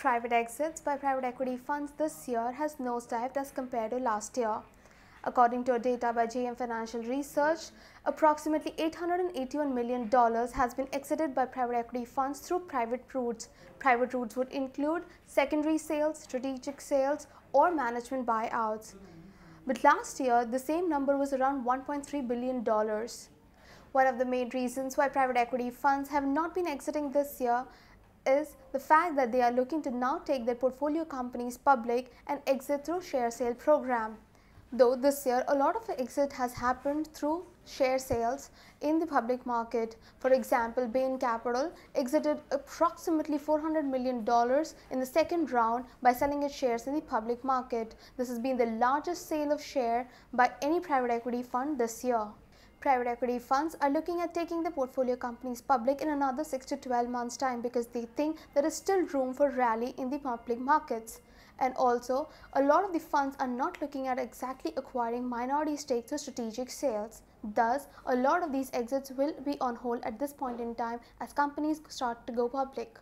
Private exits by private equity funds this year has nosedived as compared to last year. According to data by JM Financial Research, approximately $881 million has been exited by private equity funds through private routes. Private routes would include secondary sales, strategic sales, or management buyouts. But last year, the same number was around $1.3 billion. One of the main reasons why private equity funds have not been exiting this year is the fact that they are looking to now take their portfolio companies public and exit through share sale program. Though this year a lot of exit has happened through share sales in the public market. For example, Bain Capital exited approximately $400 million in the second round by selling its shares in the public market. This has been the largest sale of share by any private equity fund this year. Private equity funds are looking at taking the portfolio companies public in another 6 to 12 months time because they think there is still room for rally in the public markets. And also, a lot of the funds are not looking at exactly acquiring minority stakes or strategic sales. Thus, a lot of these exits will be on hold at this point in time as companies start to go public.